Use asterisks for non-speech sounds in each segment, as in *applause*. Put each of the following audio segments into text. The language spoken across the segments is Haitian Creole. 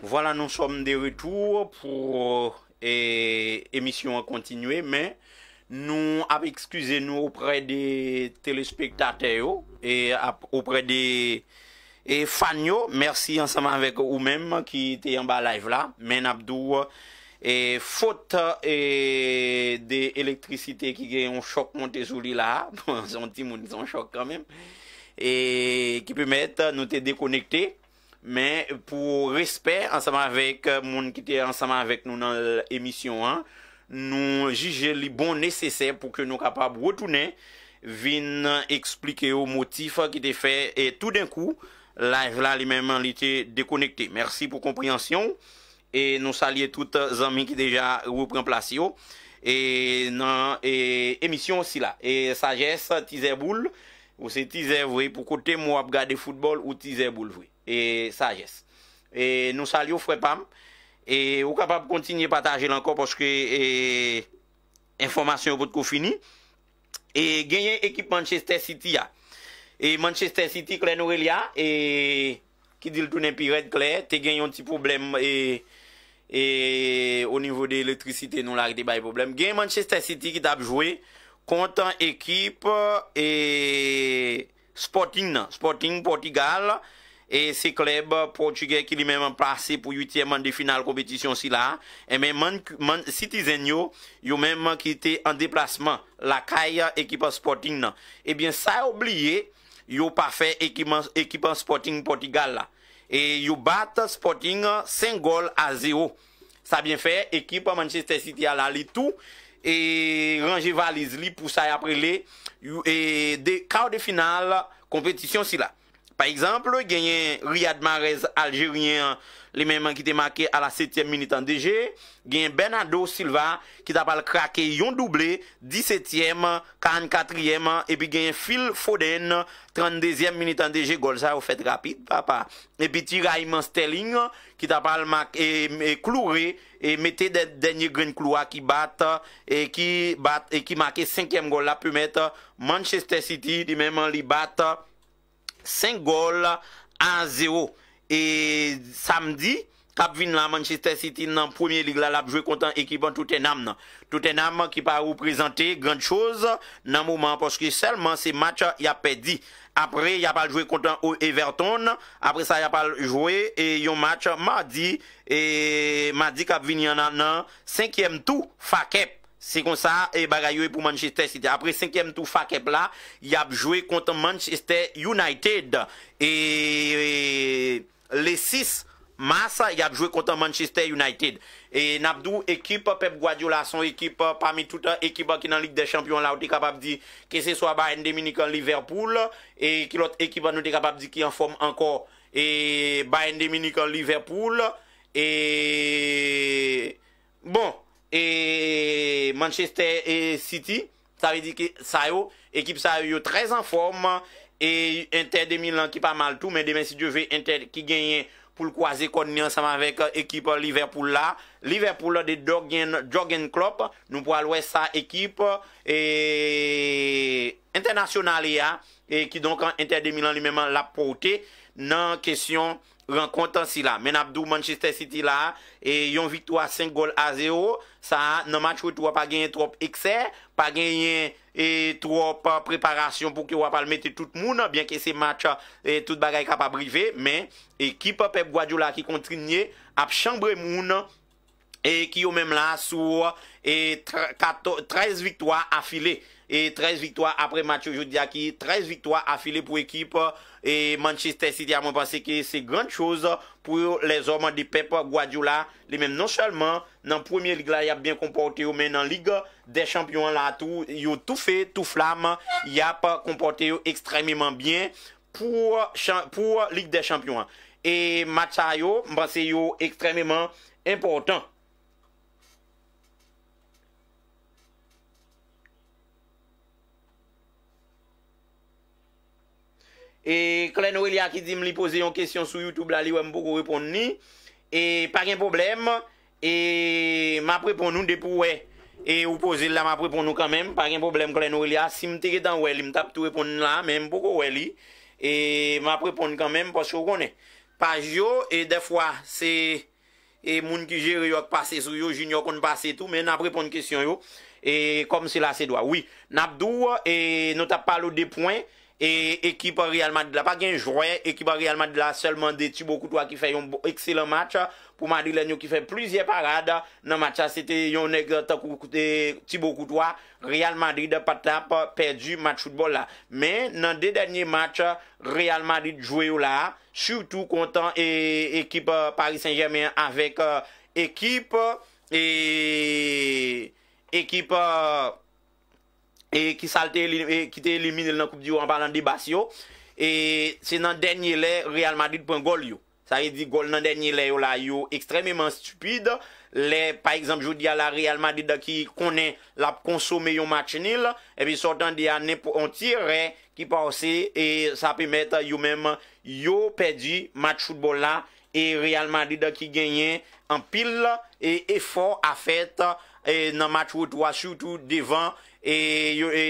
Voilà, nou som de retour pou emisyon euh, a kontinue, men nou ap ekskuse nou aupre de telespektateyo e aupre de fanyo. Merci ansama vek ou men ki te yamba live la, men abdou. E euh, fote euh, de elektrisite ki gen yon chok Montezuli la, *laughs* zon timoun zon chok kanmen, e ki pou met nou te dekonekte Men pou respè ansama avèk euh, moun ki te ansama avèk nou nan emisyon an, nou jije li bon nesesè pou ke nou kapab wotounè, vin eksplike yo motif ki te fè et tout den kou, live la li menman li te dekonekte. Mersi pou kompryansyon, et nou salye tout zami ki deja wou pren plasyon, et nan emisyon osi la. Et sa jès, ti zè boule, ou se ti zè vwe pou kote mou ap gade foutbol ou ti zè boule vwe. e sajes e nou sali ou frepam e ou kapap kontinye pataje lankor poske e informasyon ou kout kou fini e genye ekip Manchester City a e Manchester City klen Aurelia e ki dil tounen pi red klen te genye un ti problem e, e o nivou de elektrisite nou la genye Manchester City ki tap jwe kontan ekip e Sporting Portugal E se kleb Portugè ki li menman plase pou 8e mande final kompetisyon si la E menman citizen yo, yo menman ki te an deplasman La kaya ekipa sporting nan Ebyen sa oubliye, yo pa fe ekipa sporting Portugal la E yo bat sporting 5 gol a 0 Sa bien fe, ekipa Manchester City ala li tou E ranje valiz li pou sa aprele E de kao de final kompetisyon si la Par exemple, genyen Riyad Mahrez Algerien, li menman ki te make a la 7e minute en DG, genyen Bernardo Silva, ki tapal krake yon doublé, 17e, 44e, epi genyen Phil Foden, 32e minute en DG, gol sa ou fèt rapide, papa. Epi ti Raymond Sterling, ki tapal e, e, kloure, e mette denye green kloa e, ki bat, e ki make 5e gol la, pou mette Manchester City, li menman li bat, 5 gol an 0 E samdi Kapvin la Manchester City nan premier lig la La jouè kontan ekipan toutenam nan Toutenam ki pa ou prezante Grande chouse nan mouman Poski selman se match ya pe di Apre ya pal jouè kontan ou Everton Apre sa ya pal jouè E yon match ma di Ma di kapvin yan nan nan 5e tou fakèp C'est comme ça, et bagaille pour Manchester City. Après 5 cinquième tour à là, il a joué contre Manchester United. Et, les six Massa, il a joué contre Manchester United. Et Nabdou, équipe Pep Guardiola, son équipe parmi toutes équipes qui est dans la Ligue des Champions, là, est capable de dire que ce soit Bayern Dominican, Liverpool, et que l'autre équipe, nous est capable de dire qui en forme encore, et Bayern Dominique Liverpool, et bon. E Manchester e City Ekip sa yo trez an form Inter de Milan ki pa mal tou Men demen si je ve Inter ki genye Poul kwa zekon ni ansama vek ekip Liverpool la Liverpool de Joggenklop Nou pou alwe sa ekip Internasyonale ya Ki donk an Inter de Milan li menman la pote Nan kesyon Ren kontan si la, men ap do Manchester City la, e yon victwa 5 gol a 0, sa nan match wè tou wap a genyen trop ekse, pa genyen e, trop euh, preparasyon pou ki wap a lmete tout moun, bien ki se match e, tout bagay ka pa brive, men ekip ap eb Gwadjou la ki kontrinye ap chanbre moun, ki yo menm la sou 13 victwa afile. E 13 viktoa apre Mathieu Joudiaki, 13 viktoa afile pou ekip E Manchester City non a mwen pase ki se grand chouz pou les oman di Pep Guadiou la Non chalman nan premier lig la y ap bien komporte yo men nan lig de champion la Yo tou fe, tou flam, y ap komporte yo ekstremement bien pou lig de champion E match a yo, mbase yo ekstremement important E klen Orelia ki ti m li pose yon kesyon sou Youtube la li wè m pouk wèpon ni. E pa gen problem. E ma prepon nou de pou wè. E ou pose la ma prepon nou kamèm. Pa gen problem klen Orelia. Si m teke tan wè li m tap tou wèpon nou la. Mèm pouk wè li. E ma prepon kamèm pos chou konè. Paj yo. E defwa se e moun ki jere yo k pase sou yo jinyo kon pase tout. Men na prepon kesyon yo. E kom se la se dwa. Oui. Nap dou wè. E nou tap palo de pouk. Ekipa e Real Madrid la pa gen jwè Ekipa Real Madrid la selman de Thibaut Coutois Ki fè yon excellent match Pou Madrid lènyo ki fè plizye parade Nan matcha sete yon neg takou koute Thibaut Coutois Real Madrid patap perdi match football la Men nan de denye match Real Madrid jwè yo la Soutou kontan ekipa Paris Saint-Germain Avèk ekip Ekipa E ki salte, e ki te elimine nan koup diyo an palan debasyo. E se nan denye le, Real Madrid pou an gol yo. Sa yi e di gol nan denye le yo la, yo ekstrememan stupide. Le, pa ekzamp, jou diya la, Real Madrid ki konen la pou konsome yo match nil. E pi sortan diya, ne pou ontire, ki pa osi. E sa pe met yo menm yo pedi match football la. E Real Madrid ki genyen an pil e efor a fete yo. E nan match wotwa, surtout devan, e, e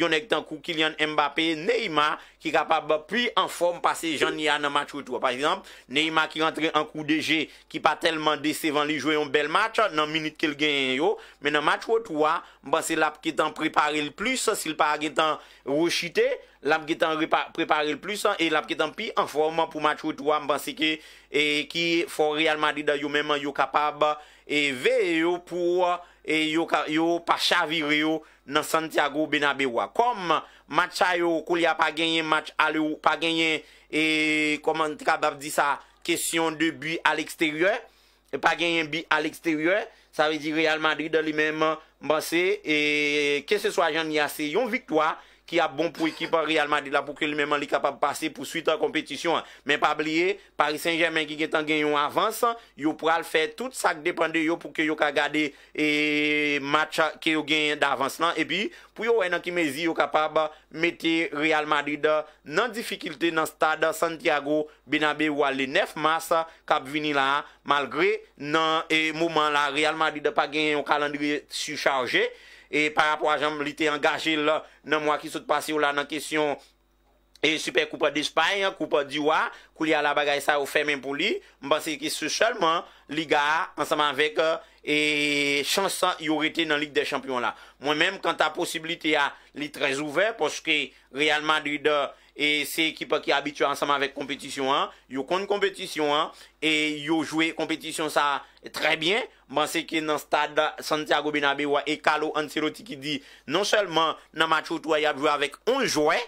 yon ek tan kou Kylian Mbappe, Neyma, ki kapab pi an form pase jan ya nan match wotwa, par exemple, Neyma ki rentre an kou DG, ki pa telman desevan li jwe yon bel match, nan minute ke l gen yo, men nan match wotwa, mban se lap ke tan prepare l plus, sil pa ge tan rechite, lap ke tan prepare l plus, e lap ke tan pi an form pou match wotwa, mban se ki, e ki for realman dida yo menman yo kapab, e ve yo pou, E yo pa chavire yo nan Santiago Benabewa kom match a yo kou li a pa genyen match a li yo pa genyen e komantika bab di sa kesyon de bi al eksteryon e pa genyen bi al eksteryon sa ve di Real Madrid li menman mbase e ke se so a jan yase yon viktwa ki ap bon pou ekipa Real Madrid la pou ke li menman li kapab pase pou suite an kompetisyon. Men pa bliye, Paris Saint-Germain ki ketan gen yon avans, yo pou al fè tout sa k depande yo pou ke yo ka gade matcha ke yo gen yon avans lan. E pi, pou yo wè nan ki mezi, yo kapab mette Real Madrid nan difikilte nan stade Santiago ben abe wale 9 mars kap vini la malgre nan e mouman la Real Madrid pa gen yon kalandriye surcharge. E pa rapor a janm li te angaje la nan mwa ki soute pasi ou la nan kesyon E super koupe d'Espagne, koupe d'Iwa Kou li a la bagay sa ou fe men pou li Mba se ki se chalman li ga anseman vek E chansa yo rete nan lig de champion la Mwen menm kant a posibilite a li trez ouve Poske realman li de e se ekipa ki abitua anseman vek kompetisyon Yo kon kompetisyon E yo jwe kompetisyon sa tre bien Ban seke nan stad Santiago Benabewa e Kalo Ancelotti ki di non selman nan machotwa yap jwe avèk on jwe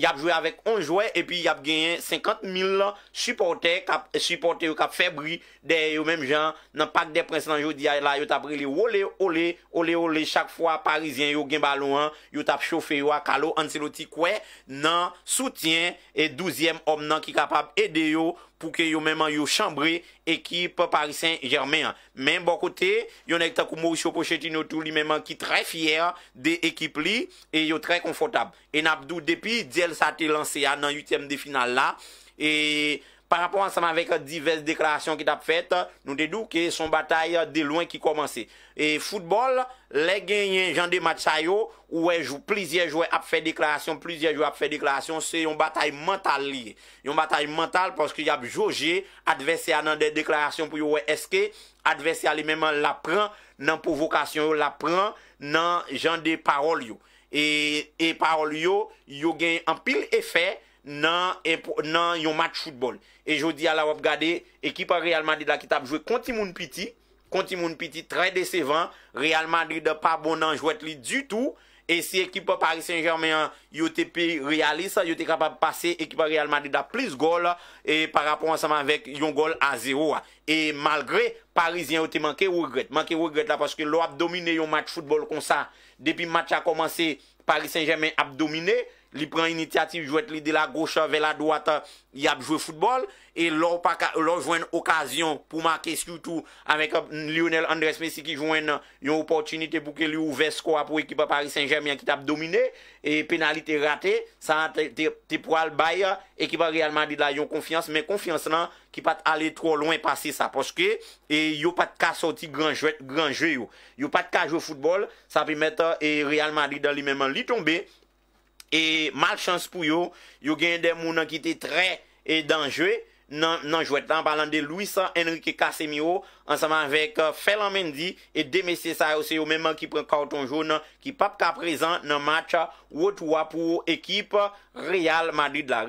Yap jwe avèk on jwe epi yap genyen 50.000 supporter, supporter yo kap febri de yo menm jan Nan pak depresnan yo di a la yo tap rele wole wole wole wole chak fwa parizien yo gen balon an Yo tap chofe yo a Kalo Ancelotti kwe nan soutyen e 12e om nan ki kap ap ede yo pou ke yo menman yo chanbre ekip Paris Saint-Germain. Men bon kote, yon ek takou Mauricio Pochettino tou li menman ki tre fiyer de ekip li e yo tre konfortab. E napdou depi, Diel sa te lanse ya nan 8e de final la. E... Par rapport anseman vek euh, divers deklarasyon ki tap fet, nou dedou ke son batay de loin ki komanse. E futbol, le gen yon jan de mat sa yo, ou e plizye jou ap fet deklarasyon, plizye jou ap fet deklarasyon, se yon batay mental li. Yon batay mental, poske yon batay mental, poske yon batay mental, poske yon batay mental, poske yon batay mental, nan yon match futbol. E jodi ala wap gade, ekipa Real Madrid akit ap jwè konti moun piti, konti moun piti, tre desevan, Real Madrid pa bonan jwèt li du tout, e si ekipa Paris Saint-Germain yote pe realis, yote kapap pase, ekipa Real Madrid ap plis gol, e par rapport ansama vek yon gol a zero. E malgre, Parisien yote manke wogret, manke wogret la paske lo ap domine yon match futbol kon sa, depi match a komanse Paris Saint-Germain ap domine, li pren inityatif, jwète li de la goche ve la doate, y ap jwè foutbol e lor jouen okasyon pou ma keskyoutou amèk Lionel Andres Messi ki jouen euh, yon opportunite pou ke li ouve skwa pou ekipa Paris Saint-Germain ki tap domine e penali te rate te euh, pral baye, ekipa realman di la yon konfians, men konfians nan ki pat ale tro loin pase sa poske, e yon pat ka soti gran jwè yo, yon pat ka jwè foutbol sa pi mette, e euh, realman di dan li menman li tombe E malchans pou yo, yo genye demou nan ki te tre e danjwe nan jwetan. Palan de Luis Enrique Casemiro ansaman vek euh, Félan Mendy e Demé César. Ose yo menman ki pren karton joun nan ki pap ka prezant nan match euh, wot wapou ekip Real Madrid la.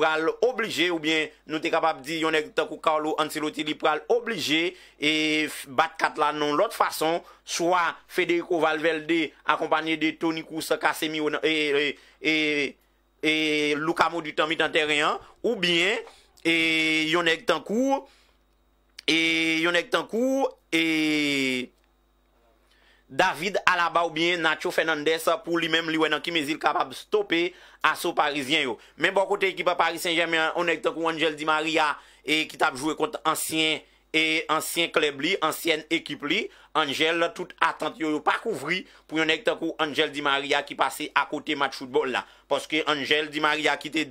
pral oblije ou bien nou te kapab di yon ek tankou kaolo ansiloti li pral oblije e bat kat la non lot fason, swa Fedeiko Valvelde akompanyen de Toniku Sakasemi e lukamo du tamit anteryen, ou bien yon ek tankou e yon ek tankou e... David Alaba ou bien Nacho Fernandez... ...pour li menm li wè nan Kimézil... ...kapab stopé aso Parisien yo... ...men bon kote ekipa Paris Saint-Germain... ...on ek te kou Anjel Di Maria... E ...kite ap jwè kont ansyen... E ...ansyen ekip li... ...Anjel tout atant yo yo pak ouvri... ...pou yon ek te kou Anjel Di Maria... ...ki pase akote match football la... ...porske Anjel Di Maria... ...kite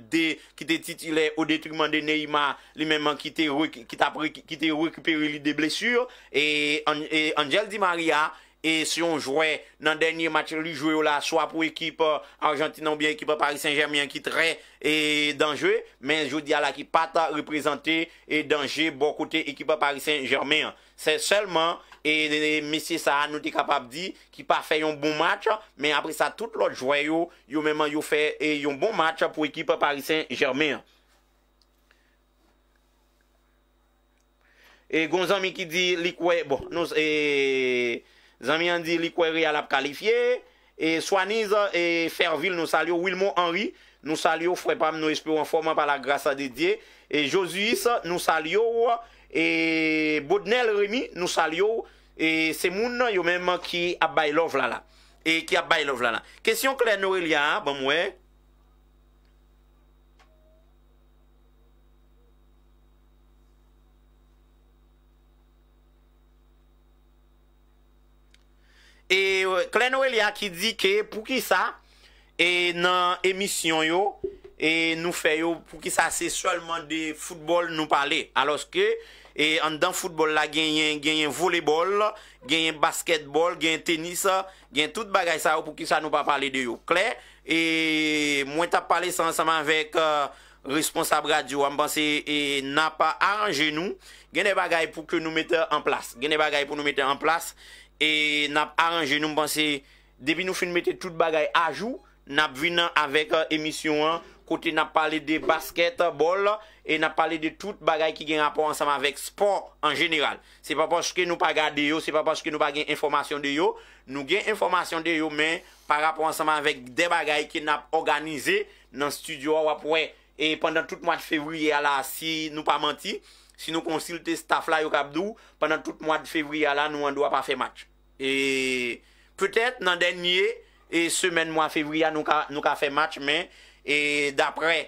titilè o detriman de Neyma... ...li menm an kite rekupere li de blesur... ...e Anjel e Di Maria... E se yon jwè nan denye matre li jwè yo la, swa pou ekip euh, Argentinan ou bien ekip Paris Saint-Germain ki tre, e danjwe, men jwè di ala ki pata reprezenté, e danjwe bon kote ekip Paris Saint-Germain. Se selman, e, e, e mesye sa an nou te kapab di, ki pa fè yon bon matre, men apre sa tout lot jwè yo, yo mèman yo fè e, yon bon matre pou ekip Paris Saint-Germain. E gonzan mi ki di likwe, bon, nou e... Zanmian di li kweri al ap kalifiye. E swaniz e fervil nou salyo Wilmot Henry. Nou salyo frepam nou espiron foman pa la grasa de diye. E Josuis nou salyo. E Boudnel Remy nou salyo. E se moun yo menm ki abbaylov lala. E ki abbaylov lala. Kesyon klenor il ya, ba bon mwen. E klen nou el ya ki di ke pou ki sa e nan emisyon yo e nou fe yo pou ki sa se solman de foutebol nou pale alos ke e an dan foutebol la genyen genyen volebol, genyen basketbol, genyen tenis, genyen tout bagay sa yo pou ki sa nou pa pale de yo. Klen e mwen ta pale san saman vek... responsable radio, mpansi e, na pa aranje nou, gen e bagay pou ke nou mette an plas, gen e bagay pou nou mette an plas, e na pa aranje nou, mpansi, debi nou fin mette tout bagay a jou, na brinan avek uh, emisyon an, kote na pale de basket, bol e na pale de tout bagay ki gen rapport ansama vek sport an general se pa poske nou pa gade yo, se pa poske nou pa gen informasyon de yo, nou gen informasyon de yo men, par rapport ansama vek de bagay ki nap organize nan studio wapwe E pandan tout mwad fevriya la, si nou pa manti, si nou konsilte staf la yo kabdou, pandan tout mwad fevriya la, nou an do a pa fe match. E peutet nan denye, e semen mwad fevriya nou ka fe match, men, e dapre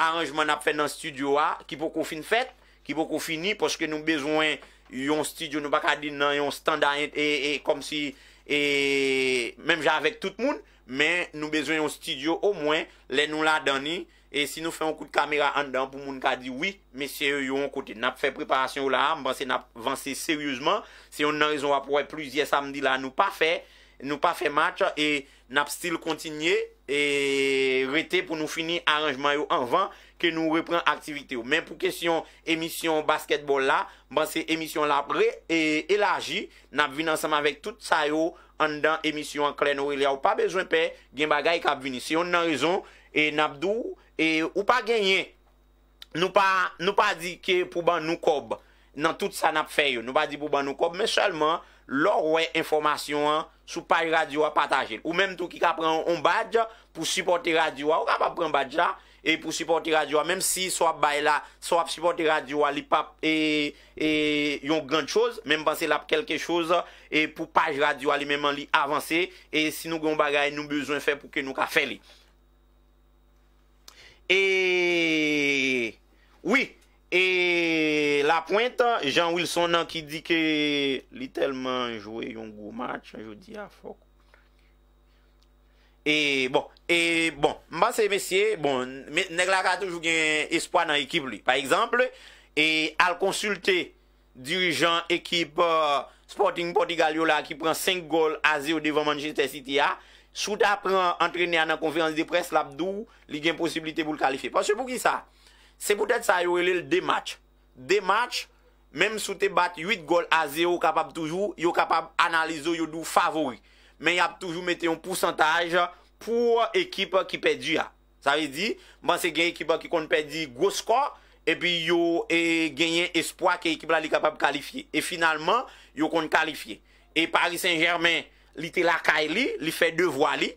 aranjman ap fe nan studio a, ki pou kou fin fet, ki pou kou fini, poske nou bezwen yon studio, nou pa ka din nan yon standa, e kom si, e menm javek tout moun, men, nou bezwen yon studio, ou mwen, le nou la dani, E si nou fè yon kout kamera an dan pou moun ka di, oui, mesye yon kote. Nap fè preparasyon ou la, mbanse nap vansè seryouzman, se yon nan rezon wap wè plouye plouye samdi la, nou pa fè, nou pa fè match, e nap stil kontinye, e rete pou nou fini aranjman yo anvan, ke nou repren aktivite ou. Men pou kesyon emisyon basketbol la, mbanse emisyon la pre, e laji, nap vin ansam avèk tout sa yo, an dan emisyon klen ou, e li ou pa bezwen pe, gen bagay kap vini. Se yon nan rezon, e nap dou ou, E ou pa genye, nou pa di ki pou ban nou kob nan tout sa nap feyo, nou pa di pou ban nou kob, men salman lor wè informasyon sou paj radywa pataje. Ou menm tou ki ka pran on badja pou supporte radywa, ou ka pa pran badja e pou supporte radywa, menm si sou ap bay la, sou ap supporte radywa li pap e, yon grand chose, menm panse la pou kelke chose, pou paj radywa li menman li avanse, e si nou gwen bagay nou bezwen fe pou ke nou ka fe li. E, oui, e la pointe, Jean Wilson nan ki di ke li telman jouye yon gwo match, anjou di a fok. E, bon, e, bon, mban se mesye, bon, nek laka toujou gen espoi nan ekip li. Par exemple, e al konsulte dirijan ekip uh, Sporting Portugalio la ki pran 5 gol a 0 devan Manchester City a, Sou te apren entrene anan konferansi de pres Lapdou li gen posibilite pou l kalife Pas se pou ki sa Se pou tete sa yo relel de match De match, menm sou te bat 8 gol a 0 Kapab toujou, yo kapab analizo Yo dou favori Men yap toujou mette yon pousantaj Pou ekip ki pedi ya Sa ve di, man se gen ekip ki kon pedi Go score, epi yo e, Genyen espoi ki ekip la li kapab kalife E finalman, yo kon kalife E Paris Saint Germain Li te lakay li, li fe devwa li,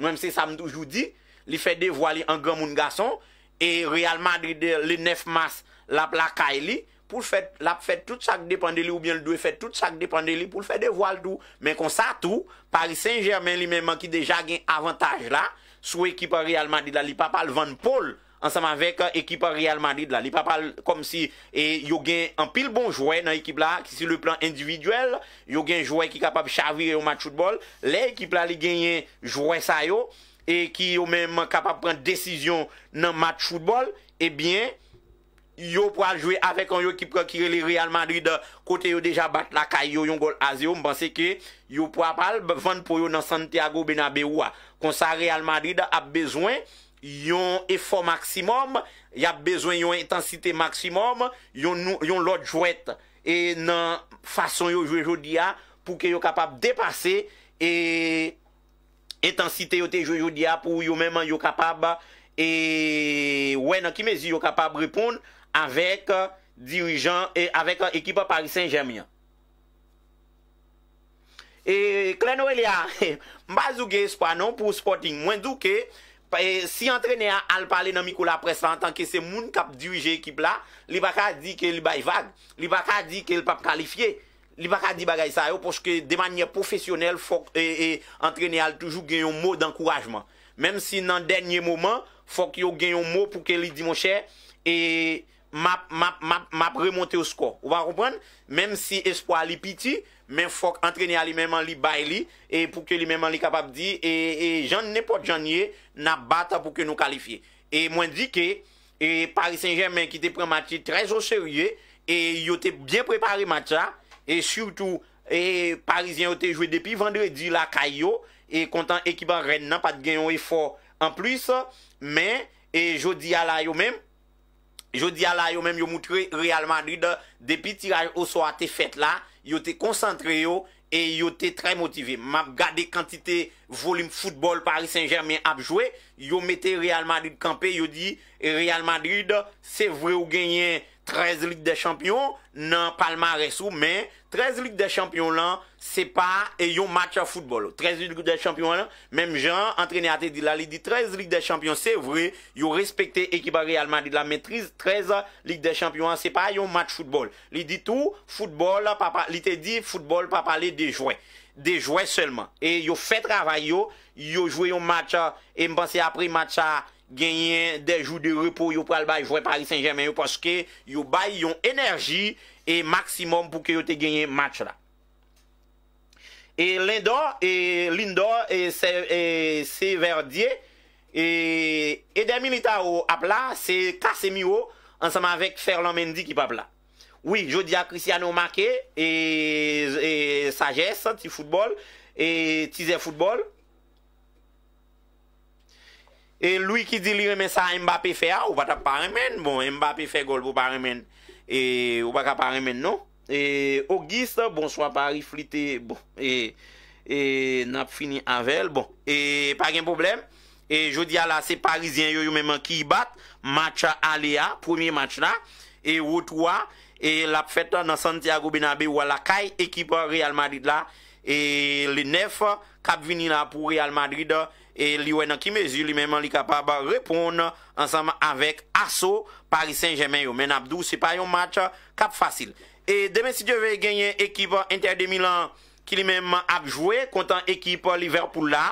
mwen mse sa mdoujou di, li fe devwa li an gwa moun gason, e realman li nef mas lakay li, pou lap fe tout sa k depande li ou bien l doye fe tout sa k depande li pou l fe devwa l do. Men kon sa tou, Paris Saint-Germain li men man ki deja gen avantaj la, sou ekipa realman li la li papal van pol. ansanm avèk uh, ekipa Real Madrid la. Li papal kom si e, yo gen an pil bon jwè nan ekipa la, ki si le plan individuel, yo gen jwè ki kapap chavire yo mat choutbol, le ekipa la li genyen jwè sa yo, e ki yo men kapap pren decisyon nan mat choutbol, ebyen, yo pral jwè avèk an yo ekipa ki re li Real Madrid uh, kote yo deja bat la kay yo yon gol aze yo, mbanse ki yo pral van pou yo nan Santiago Benabeua, uh. kon sa Real Madrid ap bezwen, yon efo maksimum, yap bezwen yon intensite maksimum, yon lot jwet, e nan fason yo jwe jodi a, pou ke yo kapab depase, e intensite yo te jwe jodi a, pou yo menman yo kapab, e wè nan ki mezi yo kapab repond, avèk dirijan, avèk ekipa Paris Saint-Germien. E klen ou elè a, *laughs* mbazouge spwa nan pou spoting, mwen douke, E, si entrene al pale nan mikou la presa an tanke se moun kap dirije ekip la, li baka di ke li bay vag, li baka di ke li pap kalifiye, li baka di bagay sa yo poske de manye profesyonel fok e, e, entrene al toujou genyon mou d'ankourajman. Mem si nan denye mouman fok yo genyon mou pou ke li dimoshe e map remonte ou skor. Ou va repren, mem si espwa li piti, Men fok entrene a li menman li bay li E pouke li menman li kapap di e, e jan nepot jan ye Na bata pouke nou kalifiye E mwen di ke e, Paris Saint-Germain ki te pre matye 13 o serye E yote bien prepare matya E surtout e, Parisien yote jwe depi vendredi la kayo E kontan ekiba ren nan pat genyo e for En plus Men Je di ala yo men Yo moutre real Madrid Depi tiraj oswa te fet la yo te konsantre yo, e yo te tre motivé, map gade kantite, volume football Paris Saint-Germain apjoué, yo mette Real Madrid kampe, yo di, Real Madrid, se vre ou genyen, 13 lig de champyon nan palman resou, men 13 lig de champyon lan se pa e yon matcha futbol. 13 lig de champyon lan, menm jan, antrene a te di la, li di 13 lig de champyon, se vre, yo respekte ekipa realman di la metriz, 13 lig de champyon lan, se pa yon match futbol. Li di tou, futbol, li te di futbol, pa pale de jwè. De jwè selman. E yo fè travay yo, yo jwè yon matcha, e mpase apri matcha, genyen dejou de repou yo pral baye, jwè Paris Saint-Germain yo poske, yo baye yon enerji, e maksimum pou ke yo te genyen match la. E linda, e linda, e se, e, se verdiye, e, e de milita ou apla, se kase mi ou, ansama vek Ferland Mendy ki papla. Oui, jodi a Cristiano Make, e, e, sagesse, ti foutbol, e, ti zè foutbol, E Louis Kizili remè sa Mbappé fè a... Ou bat ap paremen... Bon, Mbappé fè gol pou paremen... E, ou bak ap paremen nou... E, Auguste... Bon so ap pari flite... Nap fini anvel... Bon, pa gen problem... Je di ala se Parisien yo yo mèman ki i bat... Match a alé a... Premier match la... Ou 3... Lap fèt nan Santiago Benabé... Ou ala kay ekip Real Madrid la... Le 9... Kap vini la pou Real Madrid... E li wè nan ki mezi, li menman li kapaba repoun ansanman avèk aso Paris Saint-Germain yo. Men ap dou se pa yon match kap fasil. E demè si di wè genyen ekip Inter de Milan ki li menman ap jwè kontan ekip Liverpool la.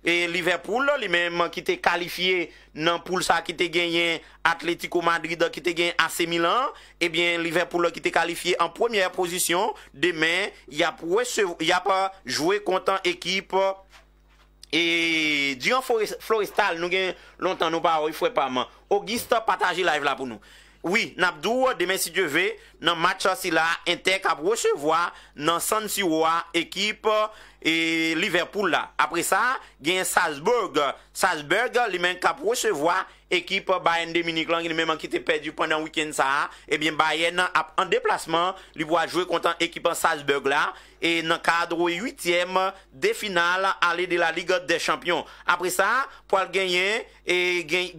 E Liverpool li menman ki te kalifiye nan Poulsar ki te genyen Atletico Madrid ki te genyen AC Milan. Liverpool ki te kalifiye an premier posisyon demè, y ap jwè kontan ekip E diyon Florestal nou gen lontan nou pa woy fwe pa man. Ogist pataji live la pou nou. Oui, nabdou demen si je ve nan matcha si la ente kap woy se vwa nan San Siwa ekip e Liverpool la. Apre sa gen Salzburg. Salzburg li men kap woy se vwa ekip Bayern de Munich lan. Gine men man ki te pedi pwenden wikend sa a. Eh Ebyen Bayern ap an deplasman li woy a jwe kontan ekipan Salzburg la. E nan kadro 8e de final ale de la Liga de Champion Apre sa, po al genyen,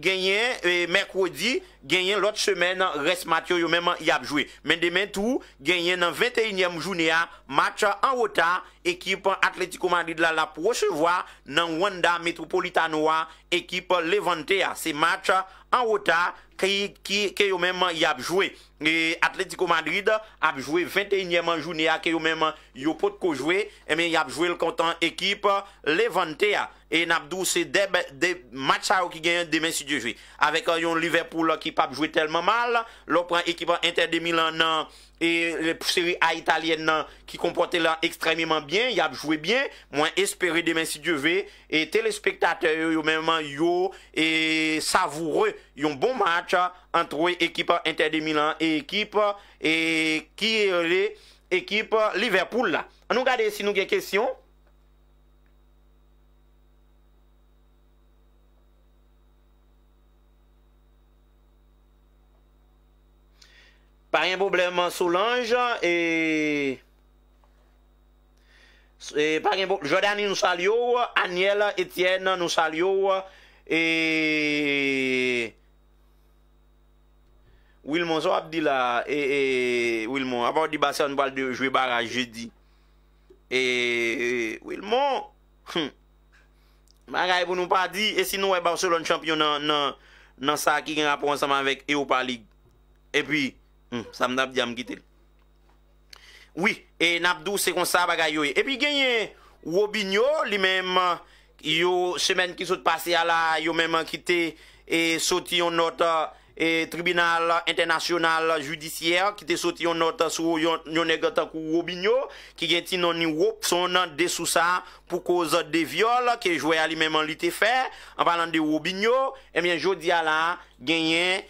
genyen mekwodi, genyen lot semen, res matyo yo menman yapjwe Men demen tou, genyen nan 21e jounia, match an wota, ekip Atletico Madrid la prochevoa Nan Wanda Metropolitanoa, ekip Levantea, se match an wota, ki yo menman yapjwe E Atletico Madrid ap jwe 21e man jouni a ke yo menman yo pot ko jwe... Emen y ap jwe l kontan ekip Levante a... E nap dou se deb mat sa yo ki genyen Demensi Djeve... Awek yon Liverpool ki pap jwe telman mal... Lopran ekipan Inter de Milan nan... E le pousserie a Italien nan... Ki kompote lan ekstrememan bien... Y ap jwe bien... Mwen espere Demensi Djeve... E telespektate yo menman yo... E savoure yon bon mat... an tro e ekipa Inter de Milan e ekipa, e ki e ekipa Liverpool la. An nou gade si nou gen kesyon? Pari en boblem sou lanj, e... Pari en bo... Jodani nou salyo, Aniel, Etienne nou salyo, e... Wilmon, sa wap di la. E, e, Wilmon. Apar di Baselon balde, jwe baraj, jwe di. E, e, Wilmon. Hmm. Maray pou nou pa di. E sinon wè e Barcelon champion nan, nan, nan sa ki gen rapor ansama vek EOPA League. E pi, hmm, sa mnab di am kitel. Oui, e nabdou se kon sa bagay yo e. E pi genye, Wobinyo, li menm, yo, semen ki sot pase ala, yo menm an kite, e soti yon nota. E tribunal internasyonal judisyer ki te soti yon nota sou yon negata kou Wobinyo ki gen ti non yon wop son de sou sa pou koz de viol ki jo yali menman li te fe an palan de Wobinyo eh e mwen jodi ala genyen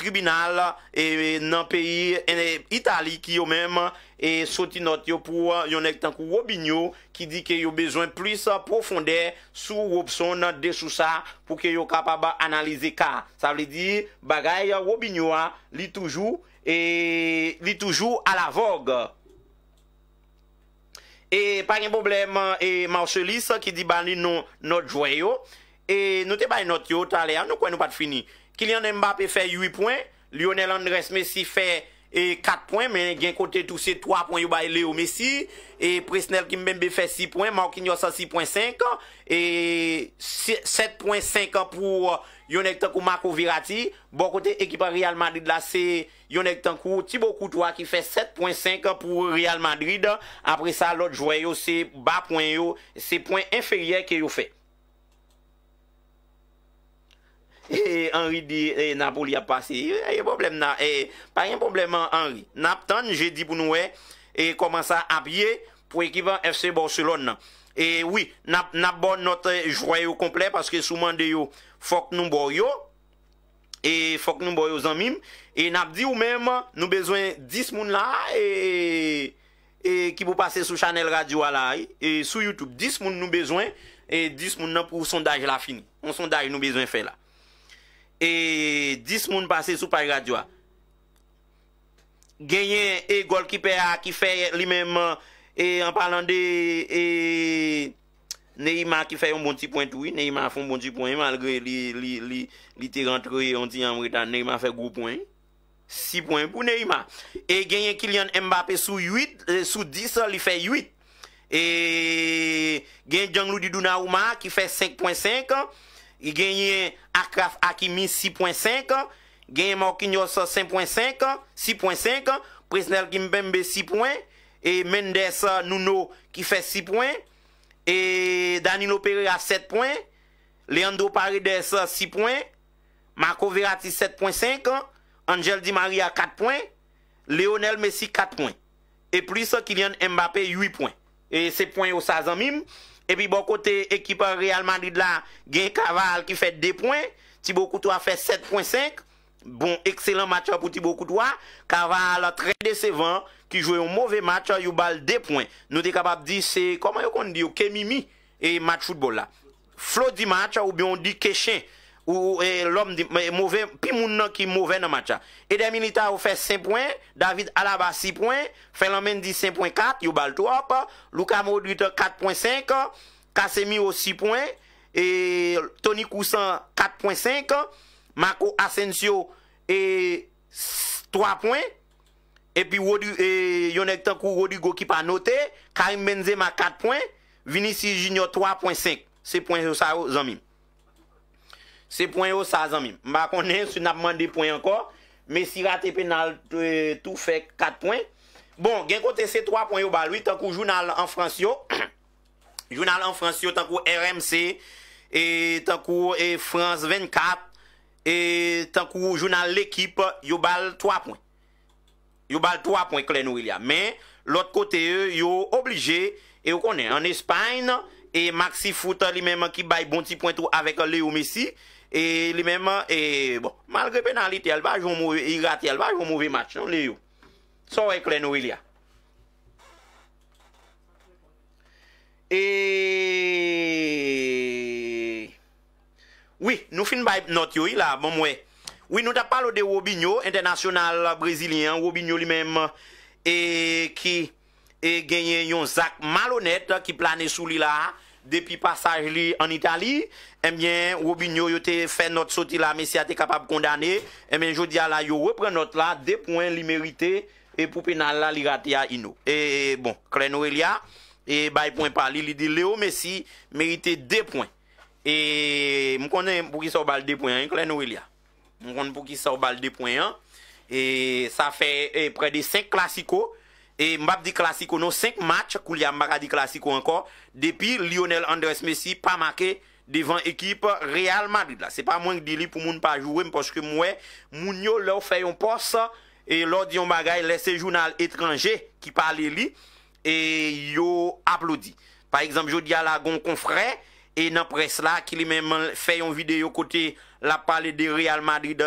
tribunal e nan peyi e itali ki yon menman E soti not yo pou yon ek tankou robinyo ki di ke yo bezwen plus profonde sou robson not desousa pou ke yo kapaba analize ka. Sa vle di bagay robinyo e li toujou a la vogue. E pa gen probleme e mawselis ki di ban li nou not jwayo. E nou te baye not yo talen anou kwen nou pat fini. Kilian Mbappe fe 8 pwen, Lionel Andres Messi fe 8. E 4 poin men gen kote tou se 3 poin yo baye Leo Messi. E Presnel Kimbembe fe 6 poin. Moukinyo sa 6 poin 5. E 7 poin 5 pou uh, Yonek Tankou Mako Virati. Bon kote ekipa Real Madrid la se Yonek Tankou. Thibaut Coutoua ki fe 7 poin 5 pou Real Madrid. Apre sa lot jouye yo se ba poin yo. Se poin inferye ke yo fe. Anri e, di e, e, na pou li ap pase E yon problem nan Pa yon problem an Anri Nap tan jè di pou nou e E koman sa ap ye pou ekipan FC Barcelon nan E wii nap bon notre Jroyo komple Paske souman de yo Fok nou boryo E fok nou boryo zanmim E nap di ou mèm nou bezwen 10 moun la E ki pou pase sou chanel radio E sou Youtube 10 moun nou bezwen 10 moun nan pou sondaj la fini Sondaj nou bezwen fè la E 10 moun pase sou paye radywa. Genyen e gol ki pe a ki fe li menman. E an palan de e Neyima ki fe yon bon ti point ou. Neyima foun bon ti point malgre li te rentre yon ti yon mweta. Neyima fe gwo point. Si euh, point pou Neyima. E genyen Kilian Mbappe sou 8, sou 10 li fe 8. E genyen Jonglu Didounaouma ki fe 5.5 an. Ganyen Akraf Akimi 6.5 Ganyen Mokinyos 5.5 6.5 Prisnel Kimbembe 6.0 Mendes Nouno 6.0 e Danilo Pere a 7.0 Leandro Paredes 6.0 Marco Verati 7.5 Angel Di Maria 4.0 Leonel Messi 4.0 Et plus Kylian Mbappé 8.0 Et ces points e au Sazan Mim Epi bo kote ekipa realman di la gen Kaval ki fet 2 poin Thibaut Coutou a fet 7.5 Bon, ekselen matcha pou Thibaut Coutou a Kaval a tre desevan ki jwe yon mouve matcha yon bal 2 poin Nou te kapap di se, koman yo kon di yo, kemimi e match football la Flo di matcha ou biyon di keshen Ou e, l'om di e, mouve, pi moun nan ki mouve nan matcha. Edemilita ou fe 5 poin, David Alaba 6 poin, Fenlomen di 5 poin 4, yu baltou ap, Luka Modwita 4 poin 5, Kasemi ou 6 poin, Tony Koussan 4 poin 5, Mako Asensio 3 poin, E pi yon ek tankou wou di Gokipa note, Karim Benzema 4 poin, Vinicius Junior 3 poin 5. Se poin yo sa ou zanmim. Se pwen yo sa zan mim. Ma konen sou napman de pwen ankor. Mesi rate penal tou fek 4 pwen. Bon gen kote se 3 pwen yo bal. Lui tankou jounal an frans yo. *coughs* Jounal an frans yo tankou RMC. E tankou e France 24. E tankou jounal l'ekip yo bal 3 pwen. Yo bal 3 pwen klen ou il ya. Men l'ot kote e, yo oblije. E yo konen an Espany. E Maxi Fouta li menman ki bay bonti pwen tou avek Leo Messi. E li menman, e bon, malgre penali tèlba, jounmouvi, i gati tèlba, jounmouvi match nan li yon. Sò ekle nou il ya. E... Oui, nou fin bay not yo il la, bon mwen. Oui, nou ta palo de Wobinyo, international brésilien. Wobinyo li menman, e, e genyen yon Zak Malonet ki plane sou li la a. Depi pasaj li an Itali Emyen eh Robinho yo te fe not soti la Messi a te kapab kondane Emyen eh Jodia la yo repre not la De point li merite E pou penal la li rate ya ino E bon kren ou elia E bay point pali li de Leo Messi Merite de point E mkonde pou ki sa ou bal de point Kren ou elia Mkonde pou ki sa ou bal de point E sa fe eh, pre de 5 klasiko E mbap di klasiko nou, 5 match kou li a mbap di klasiko ankon, depi Lionel Andres Messi pa make devan ekip Real Madrid la. Se pa mwen ki di li pou moun pa jowem, poske mwen moun yo lò fè yon pos, e lò di yon bagay lese jounal etranje ki pale li, e yo aplodi. Par exemple, yo di a la Gonconfrey, e nan pres la ki li mèman fè yon vide yo kote la pale de Real Madrid,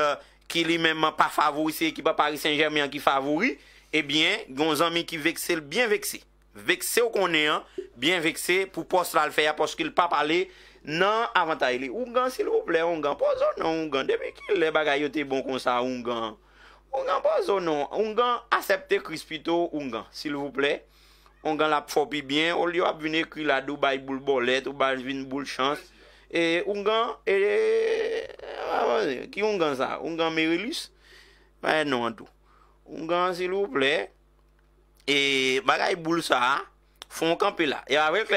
ki li mèman pa favori se ekipa Paris Saint-Germain ki favori, ebyen, gon zanmi ki vekse, l byen vekse, vekse ou konen, byen vekse, pou pos la l feya, pos ki l pa pale, nan avantay li. Ongan, sil vople, Ongan, pou zonon, Ongan, deme ki le bagayote bon kon sa, Ongan, Ongan, pou zonon, Ongan, asepte krispito, Ongan, sil vople, Ongan la pfopi byen, ol yo ap vine kri la do baye boule bolet, ou baye vin boule chans, e Ongan, e, ki Ongan sa, Ongan Merilis, baye nan an tou. gant s'il vous plaît. Et bagaille boule ça font camper là. Et avec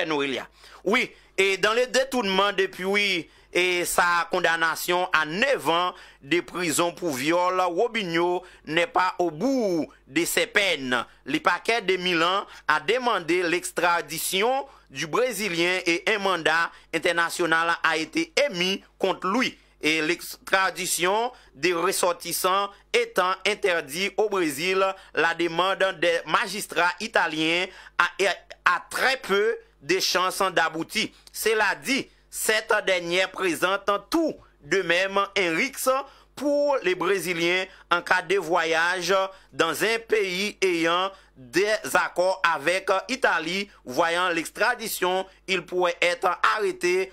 Oui, et dans le détournement depuis et sa condamnation à 9 ans de prison pour viol, Robinho n'est pas au bout de ses peines. Le paquet de Milan a demandé l'extradition du Brésilien et un mandat international a été émis contre lui et l'extradition des ressortissants étant interdit au Brésil, la demande des magistrats italiens a, très peu de chances d'aboutir. Cela dit, cette dernière présente tout de même un risque pour les Brésiliens en cas de voyage dans un pays ayant des accords avec l'Italie. Voyant l'extradition, ils pourraient être arrêtés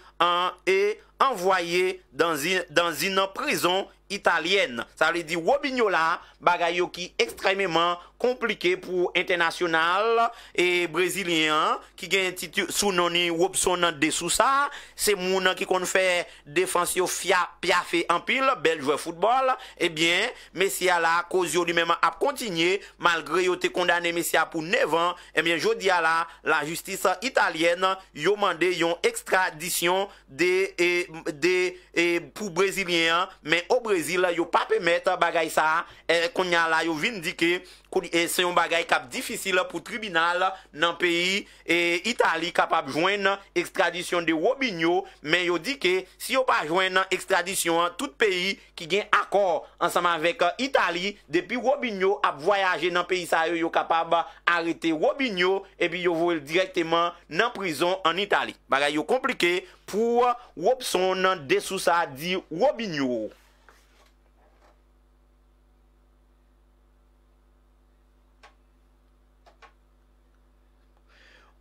et envoyés dans une, dans une prison italien. Sa li di wobignola bagay yo ki ekstrememan komplike pou internasyonal e brezilian ki gen titi sou noni wop son de sou sa. Se moun ki kon fè defansyo fia piafe anpil, beljwe foutbol, ebyen, mesia la koz yo di menman ap kontinye, malgre yo te kondane mesia pou nevan, ebyen, jo di la la justisa italien yo mande yon ekstradisyon de, e, eh, de, eh, pou brezilian, men obre yo pa pemet bagay sa eh, konya la yo vindike eh, se yon bagay kap difisil pou tribunal nan peyi eh, Itali kapap jwen ekstradisyon de Wobinyo men yo dike si yo pa jwen ekstradisyon tout peyi ki gen akor ansama vek Itali depi Wobinyo ap voyaje nan peyi sa yo kapap arete Wobinyo e bi yo vwel direkteman nan prizon an Itali bagay yo komplike pou wop son de sou sa di Wobinyo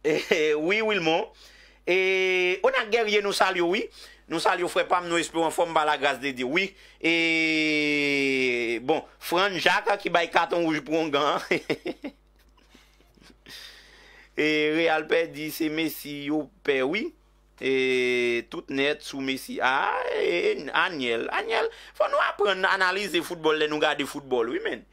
Eh, eh, oui, eh, oui l'mon On ak gerye nou sal yo, oui Nou sal yo fwe pam nou espion fwom balagras dede, oui Bon, Franjaka ki bay katon wouj prongan *laughs* Realpe di se Messi yo pe, oui Tout net sou Messi Ah, Aniel, Aniel Fwa nou apren analize fwotbol le nou gade fwotbol, oui men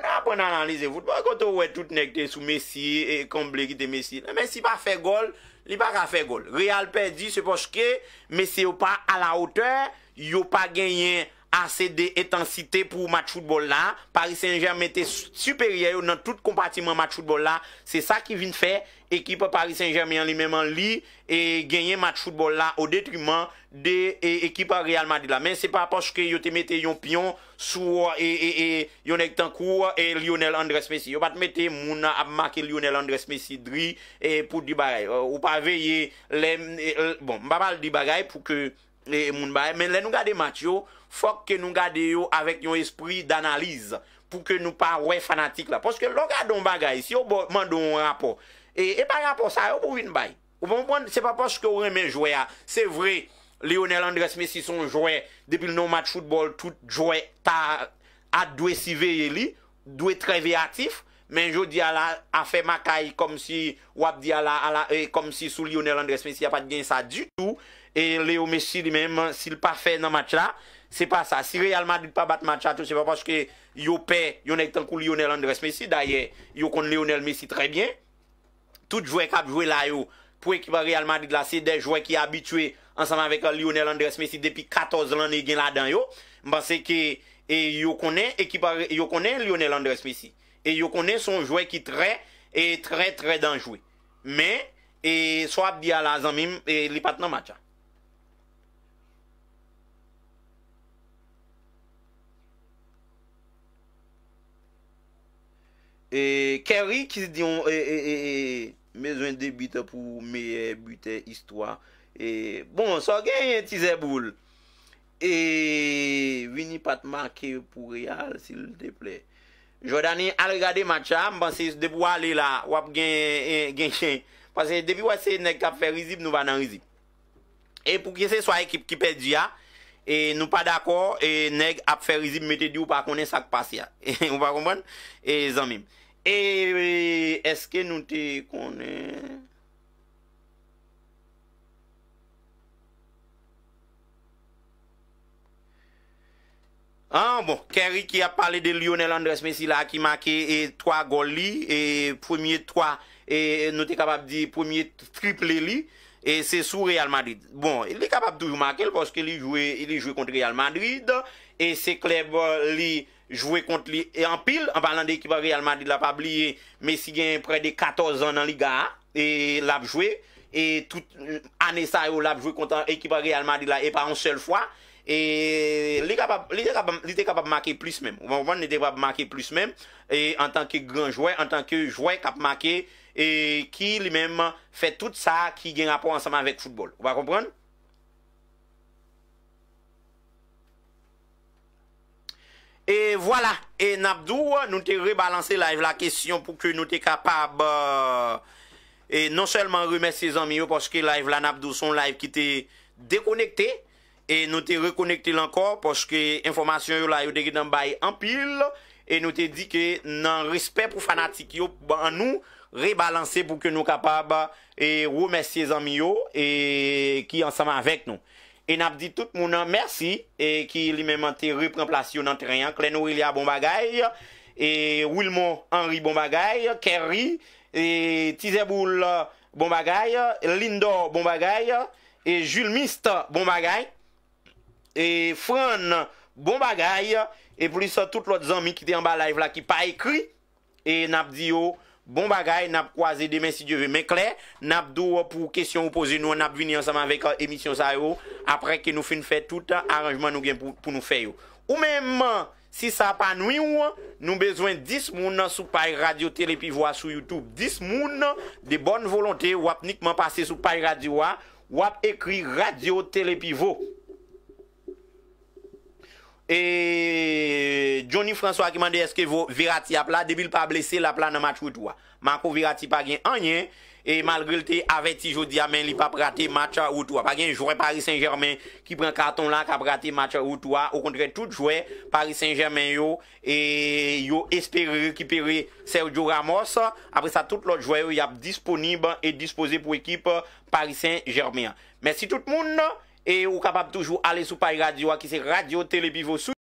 nan apon nan lisevout. Mwen koto wè tout nek te sou Messi e komble ki te Messi. Messi pa fe gol, li pa ka fe gol. Real perdi, se poske, Messi yo pa a la ote, yo pa genyen ase de etansite pou mat choutbol la. Paris Saint-Germain te superye yo nan tout kompatiment mat choutbol la. Se sa ki vin fe, ekipa Paris Saint-Germain li menman li, e genyen mat choutbol la, o detrimant de e, ekipa realman di la, men se pa poske yo te mette yon pion, sou e, e, e yon ektan kou, e Lionel Andres Messi, yo bat mette moun ap make Lionel Andres Messi dri, e pou di bagay, euh, ou pa veye, bon, mba mal di bagay pou ke moun bagay, men le nou gade mat yo, fok ke nou gade yo avèk yon espri d'analize, pou ke nou pa wè fanatik la, poske lò gade yon bagay, si yo mande yon rapor, E, e par rapport sa ou pou vin bay Ou pou moun pon se pa poske ou remen jouè a Se vre, Lionel Andres Messi son jouè Depi l nou mat choutbol Tout jouè ta A dwe si ve ye li Dwe tre ve atif Men jou di ala a fe makay Kom si wap di ala e, Kom si sou Lionel Andres Messi a pat gen sa du tout E Lionel Messi di men Si l pa fe nan mat la Se pa sa, si realman di l pa bat mat la Se pa poske yo pe Lionel Andres Messi Yo kon Lionel Messi tre bien tout jouè k ap jouè la yo pou ekipa realman di glase de jouè ki abitue ansanman vek euh, Lionel Andres Messi depi 14 lan e gen la dan yo, mba se ke e, euh, yo konen Lionel Andres Messi. E yo konen son jouè ki tre e tre tre dan jouè. Men, e so ap di ala zanmim e li pat nan matcha. E kèri ki se diyon e e e e Mezwen debite pou meye bute histwa. E bon, so genye ti zeboul. E vini pat make pou real sil teple. Jodani, al regade matcha, mbansi debi wale la wap genye eh, genjen. Pase debi wase neg ap fe rizib nou va nan rizib. E pou kese swa ekip kipe diya, e nou pa dakor, e neg ap fe rizib mette diyo pa konen sak pasiya. E *laughs* ou pa konbon? E zanmim. E eske nou te konen... An bon, Kerry ki ap pale de Lionel Andres Messi la ki make 3 e, gol li. E premier 3, e, nou te kapap di premier triple li. E se sou Real Madrid. Bon, il li kapap toujou make l, pwoske il li joué kontre Real Madrid. E se kleb li jwè kont li, e an pil, an palan de ekipa realman di la, pa bli, mesi gen pre de 14 an nan li ga, e lap jwè, e tout euh, ane sa yo lap jwè kont ekipa realman di la, e pa an sel fwa, e li de kapap make plus mem, ouman bon, ouman, li de kapap make plus mem, e an tanke gran jwè, an tanke jwè kap make, e ki li mem fè tout sa ki gen rapport ansama vek foutbol, ouman ouman, E voilà, e Nabdou nou te rebalanse live la kesyon pou ke nou te kapab euh, e non selman remesye zanmi yo poske live la Nabdou son live ki te dekonekte e nou te rekonekte lankor poske informasyon yo la yo dekidan bay empil e nou te di ke nan respect pou fanatik yo ban nou rebalanse pou ke nou kapab e remesye zanmi yo e ki ansama avek nou. E nap di tout mounan mersi e ki li menmante repremplasyon nan teryen. Klen Orilia Bombagay, e Wilmo Henri Bombagay, Kerry, e Tizeboul Bombagay, Lindo Bombagay, Jules Mist Bombagay, Frane Bombagay. E pli sa tout lot zanmi ki te yon ba live la ki pa ekri, e nap di yo... Bon bagay, nap kwaze demen si dieve men kler, nap do wap pou kesyon ou pose nou, nap vini ansaman vek emisyon euh, sa yo, apre ke nou fin fè tout, aranjman nou gen pou nou fè yo. Ou menman, euh, si sa apanoui ou, nou bezwen 10 moun sou paye radio Telepivo a sou Youtube, 10 moun de bon volonté wap nikman pase sou paye radio a, wap ekri radio Telepivo a. Et Johnny François qui m'a dit est-ce que vous verras-tu à plat? Débile pas blessé la plat dans le match où tu vois. Marco verras-tu pas rien. Et e malgré l'été, avait-il joué au diamant, il n'y a pas praté le match où tu vois. Pas rien joué Paris Saint-Germain qui prend carton là, qui a praté le match où tu vois. Au contraire, tout joué Paris Saint-Germain yo. Et yo espéré récupérer Sergio Ramos. Après ça, tout l'autre joué yo y a disponible et disposé pour l'équipe Paris Saint-Germain. Merci tout le monde. E ou kapab toujou ale sou paye radyo a ki se radyo telebivo sou.